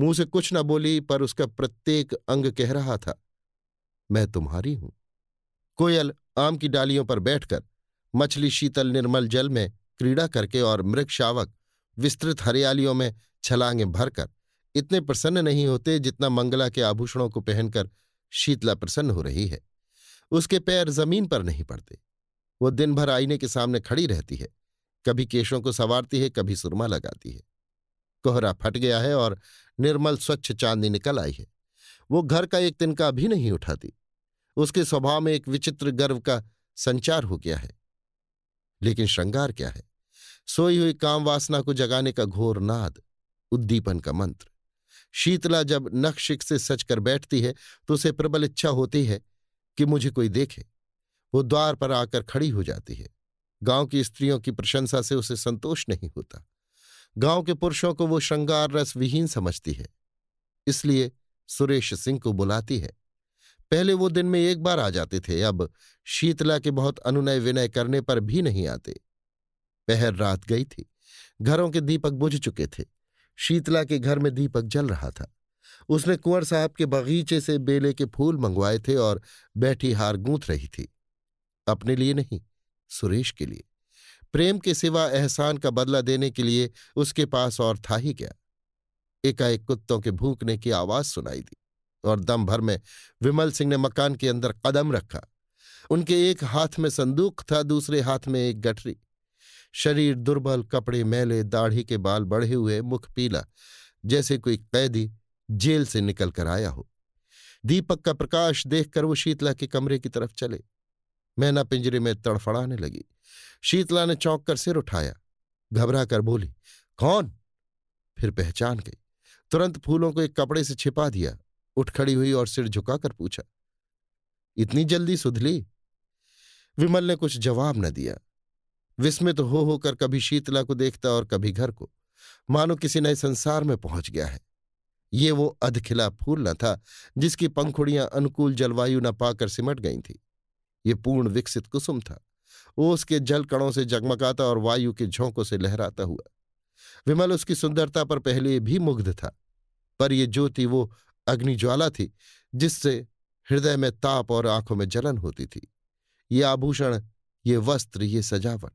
मुंह से कुछ न बोली पर उसका प्रत्येक अंग कह रहा था मैं तुम्हारी हूं कोयल आम की डालियों पर बैठकर मछली शीतल निर्मल जल में क्रीड़ा करके और मृग शावक विस्तृत हरियालियों में छलांगे भरकर इतने प्रसन्न नहीं होते जितना मंगला के आभूषणों को पहनकर शीतला प्रसन्न हो रही है उसके पैर जमीन पर नहीं पड़ते वो दिन भर आईने के सामने खड़ी रहती है कभी केशों को संवारती है कभी सुरमा लगाती है कोहरा फट गया है और निर्मल स्वच्छ चांदनी निकल आई है वो घर का एक तिनका भी नहीं उठाती उसके स्वभाव में एक विचित्र गर्व का संचार हो गया है लेकिन श्रृंगार क्या है सोई हुई काम वासना को जगाने का घोर नाद उद्दीपन का मंत्र शीतला जब नक्शिक से सच कर बैठती है तो उसे प्रबल इच्छा होती है कि मुझे कोई देखे वो द्वार पर आकर खड़ी हो जाती है गांव की स्त्रियों की प्रशंसा से उसे संतोष नहीं होता गांव के पुरुषों को वो श्रृंगार रस विहीन समझती है इसलिए सुरेश सिंह को बुलाती है पहले वो दिन में एक बार आ जाते थे अब शीतला के बहुत अनुनय विनय करने पर भी नहीं आते पहर रात गई थी घरों के दीपक बुझ चुके थे शीतला के घर में दीपक जल रहा था उसने कुंवर साहब के बगीचे से बेले के फूल मंगवाए थे और बैठी हार गूंथ रही थी अपने लिए नहीं सुरेश के लिए प्रेम के सिवा एहसान का बदला देने के लिए उसके पास और था ही क्या एकाएक कुत्तों के भूखने की आवाज सुनाई दी और दम भर में विमल सिंह ने मकान के अंदर कदम रखा उनके एक हाथ में संदूक था दूसरे हाथ में एक गठरी शरीर दुर्बल कपड़े मैले दाढ़ी के बाल बढ़े हुए मुख पीला जैसे कोई कैदी जेल से निकल कर आया हो दीपक का प्रकाश देखकर वो शीतला के कमरे की तरफ चले मैना पिंजरे में तड़फड़ाने लगी शीतला ने चौंक कर सिर उठाया घबरा कर बोली कौन फिर पहचान गई तुरंत फूलों को एक कपड़े से छिपा दिया उठ खड़ी हुई और सिर झुकाकर पूछा इतनी जल्दी सुधली विमल ने कुछ जवाब न दिया विस्मित तो हो होकर कभी शीतला को देखता और कभी घर को मानो किसी नए संसार में पहुंच गया है ये वो अधखिला फूल न था जिसकी पंखुड़ियां अनुकूल जलवायु न पाकर सिमट गई थी ये पूर्ण विकसित कुसुम था वो उसके जल कणों से जगमगाता और वायु के झोंकों से लहराता हुआ विमल उसकी सुंदरता पर पहले भी मुग्ध था पर यह ज्योति वो अग्निज्वाला थी जिससे हृदय में ताप और आंखों में जलन होती थी ये आभूषण ये वस्त्र ये सजावट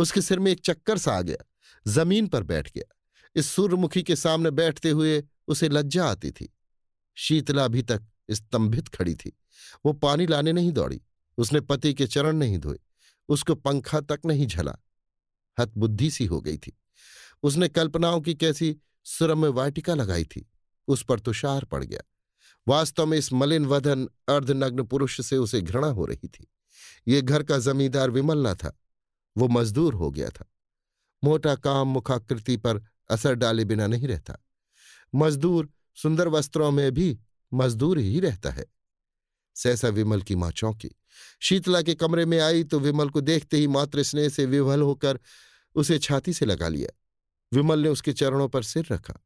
उसके सिर में एक चक्कर सा आ गया जमीन पर बैठ गया इस सूर्यमुखी के सामने बैठते हुए उसे लज्जा आती थी शीतला अभी तक स्तंभित खड़ी थी वो पानी लाने नहीं दौड़ी उसने पति के चरण नहीं धोए उसको पंखा तक नहीं झला हतबुद्धि सी हो गई थी उसने कल्पनाओं की कैसी सुरम्य वाटिका लगाई थी उस पर तुषार पड़ गया वास्तव में इस मलिन वधन अर्धनग्न पुरुष से उसे घृणा हो रही थी ये घर का जमींदार विमल ना था वो मजदूर हो गया था मोटा काम मुखाकृति पर असर डाले बिना नहीं रहता मजदूर सुंदर वस्त्रों में भी मजदूर ही रहता है सहसा विमल की मां चौंकी शीतला के कमरे में आई तो विमल को देखते ही मात्र स्नेह से विवल होकर उसे छाती से लगा लिया विमल ने उसके चरणों पर सिर रखा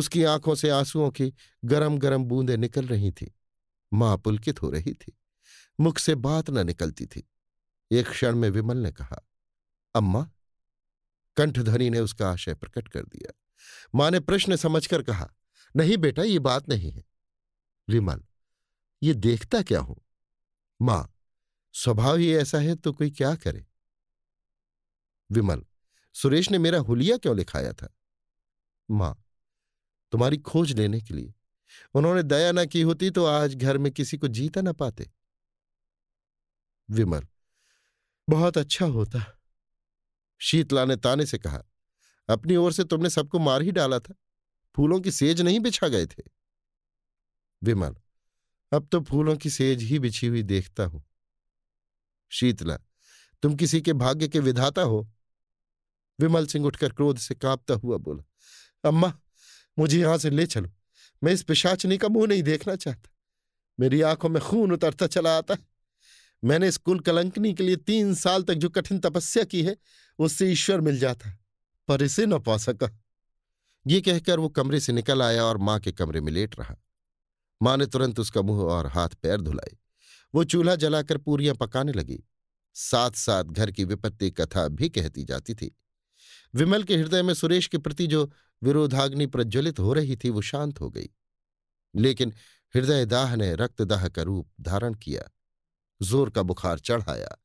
उसकी आंखों से आंसुओं की गरम गरम बूंदें निकल रही थी मां पुलकित हो रही थी मुख से बात न निकलती थी एक क्षण में विमल ने कहा अम्मा कंठधनी ने उसका आशय प्रकट कर दिया मां ने प्रश्न समझकर कहा नहीं बेटा ये बात नहीं है विमल ये देखता क्या हूं मां स्वभाव ही ऐसा है तो कोई क्या करे विमल सुरेश ने मेरा हुलिया क्यों लिखाया था मां तुम्हारी खोज लेने के लिए उन्होंने दया ना की होती तो आज घर में किसी को जीता ना पाते विमल बहुत अच्छा होता शीतला ने ताने से कहा अपनी ओर से तुमने सबको मार ही डाला था फूलों की सेज नहीं बिछा गए थे विमल अब तो फूलों की सेज ही बिछी हुई देखता हूं शीतला तुम किसी के भाग्य के विधाता हो विमल सिंह उठकर क्रोध से कांपता हुआ बोला अम्मा मुझे यहां से ले चलो मैं इस पिशाचनी का मुंह नहीं देखना चाहता मेरी आंखों में खून उतरता चला आता है मैंने इस कुल कलंकनी के लिए तीन साल तक जो कठिन तपस्या की है उससे ईश्वर मिल जाता पर इसे न पा सका ये कहकर वो कमरे से निकल आया और मां के कमरे में लेट रहा मां ने तुरंत उसका मुंह और हाथ पैर धुलाए वो चूल्हा जलाकर पूरियां पकाने लगी साथ साथ घर की विपत्ति कथा भी कहती जाती थी विमल के हृदय में सुरेश के प्रति जो विरोधाग्नि प्रज्वलित हो रही थी वो शांत हो गई लेकिन हृदय दाह ने रक्तदाह का रूप धारण किया जोर का बुखार चढ़ाया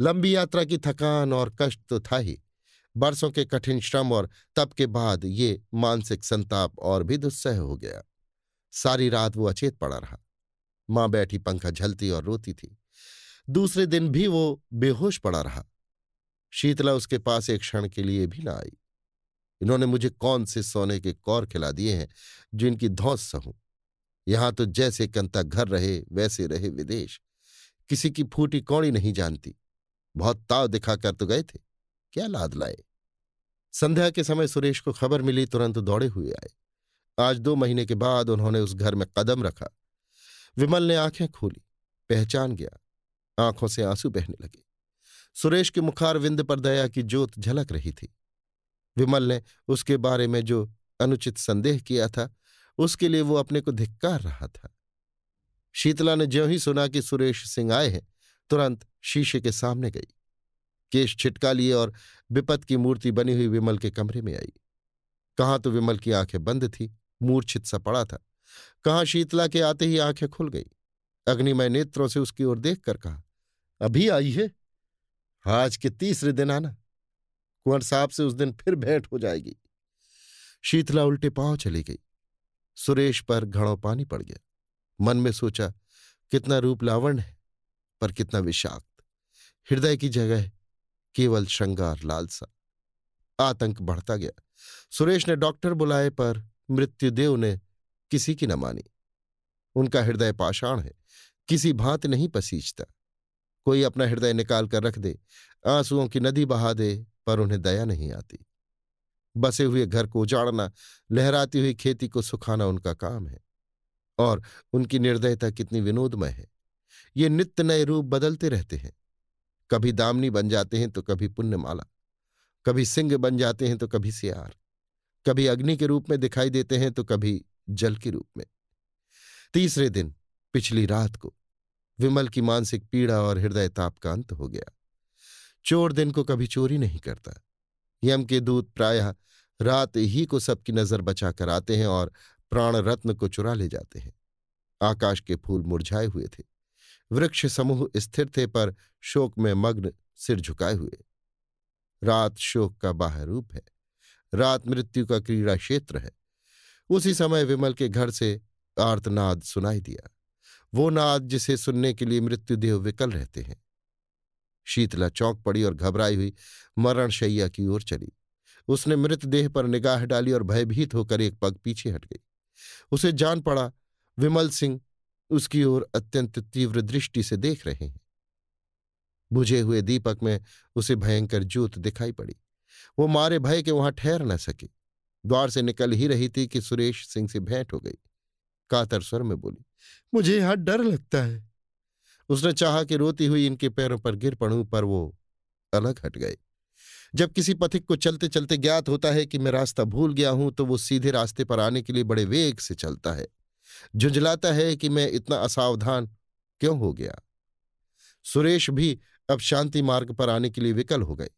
लंबी यात्रा की थकान और कष्ट तो था ही बरसों के कठिन श्रम और तप के बाद ये मानसिक संताप और भी दुस्सह हो गया सारी रात वो अचेत पड़ा रहा मां बैठी पंखा झलती और रोती थी दूसरे दिन भी वो बेहोश पड़ा रहा शीतला उसके पास एक क्षण के लिए भी ना आई इन्होंने मुझे कौन से सोने के कौर खिला दिए हैं जो इनकी धौस सहूं यहां तो जैसे कंता घर रहे वैसे रहे विदेश किसी की फूटी कौड़ी नहीं जानती बहुत ताव दिखाकर तो गए थे क्या लाद लाए संध्या के समय सुरेश को खबर मिली तुरंत दौड़े हुए आए आज दो महीने के बाद उन्होंने उस घर में कदम रखा विमल ने आंखें खोली पहचान गया आंखों से आंसू बहने लगे सुरेश के मुखारविंद पर दया की जोत झलक रही थी विमल ने उसके बारे में जो अनुचित संदेह किया था उसके लिए वो अपने को धिक्कार रहा था शीतला ने ज्यों ही सुना कि सुरेश सिंह आए हैं तुरंत शीशे के सामने गई केश छिटका लिए और विपत की मूर्ति बनी हुई विमल के कमरे में आई कहा तो विमल की आंखें बंद थी मूर्छित सा पड़ा था कहाँ शीतला के आते ही आंखें खुल गई अग्निमय नेत्रों से उसकी ओर देखकर कहा अभी आई है आज के तीसरे दिन आना कुंवर साहब से उस दिन फिर भेंट हो जाएगी शीतला उल्टे पांव चली गई सुरेश पर घड़ों पानी पड़ गया मन में सोचा कितना रूप लावण है पर कितना विषाक्त हृदय की जगह केवल श्रृंगार लालसा आतंक बढ़ता गया सुरेश ने डॉक्टर बुलाए पर मृत्युदेव ने किसी की न मानी उनका हृदय पाषाण है किसी भांत नहीं पसीजता कोई अपना हृदय निकाल कर रख दे आंसुओं की नदी बहा दे पर उन्हें दया नहीं आती बसे हुए घर को उजाड़ना लहराती हुई खेती को सुखाना उनका काम है और उनकी निर्दयता कितनी विनोदमय है ये नित्य नए रूप बदलते रहते हैं कभी दामनी बन जाते हैं तो कभी पुण्यमाला कभी सिंह बन जाते हैं तो कभी सियार कभी अग्नि के रूप में दिखाई देते हैं तो कभी जल के रूप में तीसरे दिन पिछली रात को विमल की मानसिक पीड़ा और हृदय ताप का अंत हो गया चोर दिन को कभी चोरी नहीं करता यम के दूत प्रायः रात ही को सबकी नजर बचा कर आते हैं और प्राण रत्न को चुरा ले जाते हैं आकाश के फूल मुरझाए हुए थे वृक्ष समूह स्थिर थे पर शोक में मग्न सिर झुकाए हुए रात शोक का बाह्य रूप है रात मृत्यु का क्रीड़ा क्षेत्र है उसी समय विमल के घर से आर्तनाद सुनाई दिया वो नाद जिसे सुनने के लिए मृत्युदेव विकल रहते हैं शीतला चौंक पड़ी और घबराई हुई मरणशैया की ओर चली उसने मृतदेह पर निगाह डाली और भयभीत होकर एक पग पीछे हट गई उसे जान पड़ा विमल सिंह उसकी ओर अत्यंत तीव्र दृष्टि से देख रहे हैं बुझे हुए दीपक में उसे भयंकर ज्योत दिखाई पड़ी वो मारे भय के वहां ठहर न सकी द्वार से निकल ही रही थी कि सुरेश सिंह से भेंट हो गई कातर स्वर में बोली मुझे यहां डर लगता है उसने चाहा कि रोती हुई इनके पैरों पर गिर पड़ूं पर वो अलग हट गए जब किसी पथिक को चलते चलते ज्ञात होता है कि मैं रास्ता भूल गया हूं तो वो सीधे रास्ते पर आने के लिए बड़े वेग से चलता है झुंझलाता है कि मैं इतना असावधान क्यों हो गया सुरेश भी अब शांति मार्ग पर आने के लिए विकल हो गए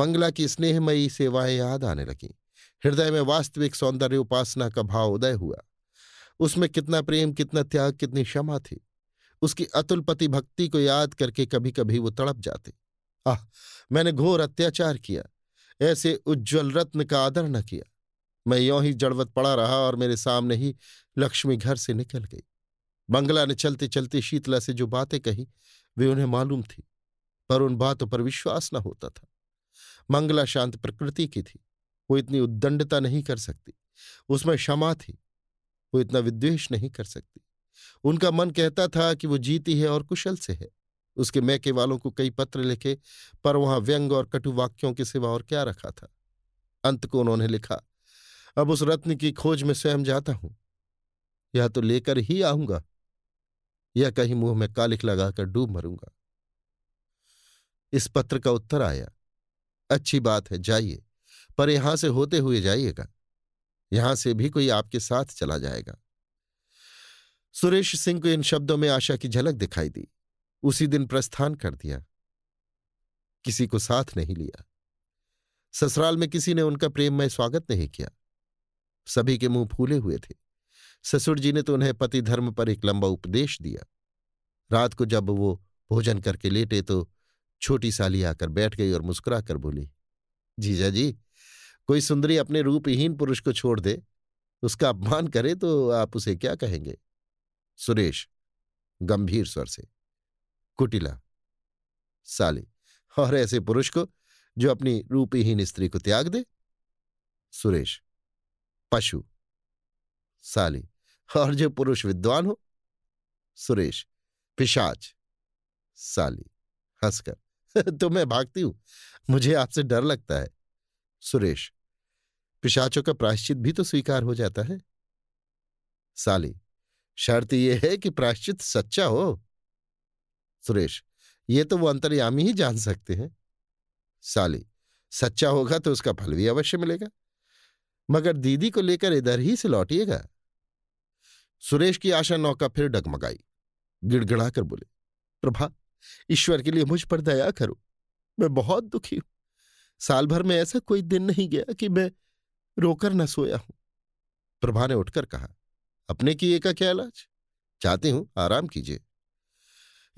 मंगला की स्नेहमयी सेवाएं याद आने लगीं हृदय में वास्तविक सौंदर्य उपासना का भाव उदय हुआ उसमें कितना प्रेम कितना त्याग कितनी क्षमा थी उसकी अतुलपति भक्ति को याद करके कभी कभी वो तड़प जाते आह मैंने घोर अत्याचार किया ऐसे उज्ज्वल रत्न का आदर न किया मैं यों ही जड़वत पड़ा रहा और मेरे सामने ही लक्ष्मी घर से निकल गई बंगला ने चलते चलते शीतला से जो बातें कही वे उन्हें मालूम थी पर उन बातों पर विश्वास न होता था मंगला शांत प्रकृति की थी वो इतनी उद्दंडता नहीं कर सकती उसमें क्षमा थी वो इतना विद्वेष नहीं कर सकती उनका मन कहता था कि वो जीती है और कुशल से है उसके मैके वालों को कई पत्र लिखे पर वहां व्यंग और कटु वाक्यों के सिवा और क्या रखा था अंत को उन्होंने लिखा अब उस रत्न की खोज में स्वयं जाता हूं या तो लेकर ही आऊंगा या कहीं मुंह में कालिख लगाकर डूब मरूंगा इस पत्र का उत्तर आया अच्छी बात है जाइए पर यहां से होते हुए जाइएगा यहां से भी कोई आपके साथ चला जाएगा सुरेश सिंह को इन शब्दों में आशा की झलक दिखाई दी उसी दिन प्रस्थान कर दिया किसी को साथ नहीं लिया ससुराल में किसी ने उनका प्रेममय स्वागत नहीं किया सभी के मुंह फूले हुए थे ससुर जी ने तो उन्हें पति धर्म पर एक लंबा उपदेश दिया रात को जब वो भोजन करके लेटे तो छोटी साली आकर बैठ गई और मुस्कुरा कर बोली जीजा जी कोई सुंदरी अपने रूपहीन पुरुष को छोड़ दे उसका अपमान करे तो आप उसे क्या कहेंगे सुरेश गंभीर स्वर से कुटिला साली और ऐसे पुरुष को जो अपनी रूपहीन स्त्री को त्याग दे सुरेश पशु साली और जो पुरुष विद्वान हो सुरेश पिशाच साली हंसकर तो मैं भागती हूं मुझे आपसे डर लगता है सुरेश पिशाचों का प्रायश्चित भी तो स्वीकार हो जाता है साली शर्त यह है कि प्रायश्चित सच्चा हो सुरेश ये तो वो अंतर्यामी ही जान सकते हैं साली सच्चा होगा तो उसका फल भी अवश्य मिलेगा मगर दीदी को लेकर इधर ही से लौटिएगा सुरेश की आशा नौका फिर डगमगाई गिड़गिड़ाकर बोले प्रभा ईश्वर के लिए मुझ पर दया करो मैं बहुत दुखी हूं साल भर में ऐसा कोई दिन नहीं गया कि मैं रोकर न सोया हूं प्रभा ने उठकर कहा अपने किए का क्या इलाज चाहती हूं आराम कीजिए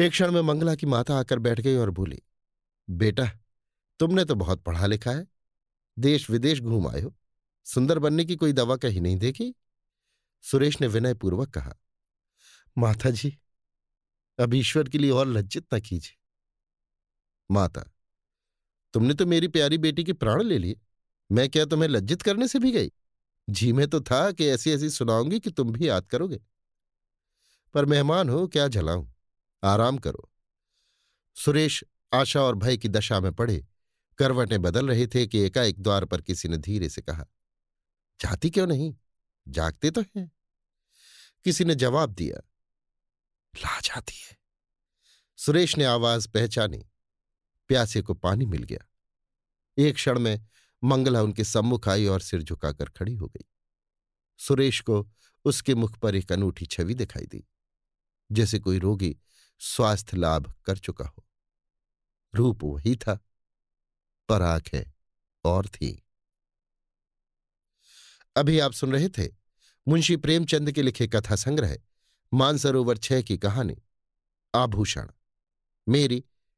एक क्षण में मंगला की माता आकर बैठ गई और बोली बेटा तुमने तो बहुत पढ़ा लिखा है देश विदेश घूम आए हो सुंदर बनने की कोई दवा कहीं नहीं देखी सुरेश ने विनयपूर्वक कहा माता जी अब ईश्वर के लिए और लज्जित न कीजिए माता तुमने तो मेरी प्यारी बेटी के प्राण ले लिए मैं क्या तुम्हें लज्जित करने से भी गई जी में तो था कि ऐसी ऐसी सुनाऊंगी कि तुम भी याद करोगे पर मेहमान हो क्या झलाऊं आराम करो सुरेश आशा और भय की दशा में पड़े करवटें बदल रहे थे कि एकाएक द्वार पर किसी ने धीरे से कहा जाती क्यों नहीं जागते तो हैं किसी ने जवाब दिया ला जाती है सुरेश ने आवाज पहचानी प्यासे को पानी मिल गया एक क्षण में मंगला उनके सम्मुख आई और सिर झुकाकर खड़ी हो गई सुरेश को उसके मुख पर एक अनूठी छवि दिखाई दी जैसे कोई रोगी स्वास्थ्य लाभ कर चुका हो रूप वही था पर आंखें और थी अभी आप सुन रहे थे मुंशी प्रेमचंद के लिखे कथा संग्रह मानसरोवर छह की कहानी आभूषण मेरी